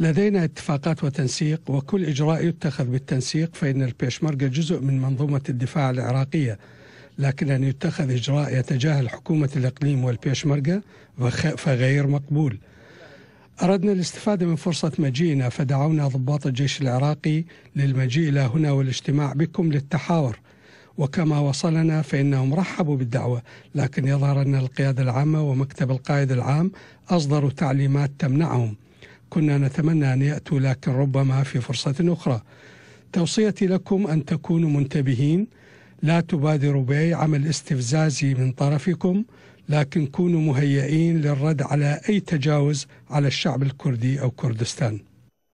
لدينا اتفاقات وتنسيق وكل إجراء يتخذ بالتنسيق فإن البيشمركة جزء من منظومة الدفاع العراقية لكن أن يتخذ إجراء يتجاهل حكومة الإقليم والبيشمركة فغير مقبول أردنا الاستفادة من فرصة مجيئنا فدعونا ضباط الجيش العراقي للمجيء إلى هنا والاجتماع بكم للتحاور وكما وصلنا فإنهم رحبوا بالدعوة لكن يظهر أن القيادة العامة ومكتب القائد العام أصدروا تعليمات تمنعهم كنا نتمنى أن يأتوا لكن ربما في فرصة أخرى توصيتي لكم أن تكونوا منتبهين لا تبادروا بأي عمل استفزازي من طرفكم لكن كونوا مهيئين للرد على أي تجاوز على الشعب الكردي أو كردستان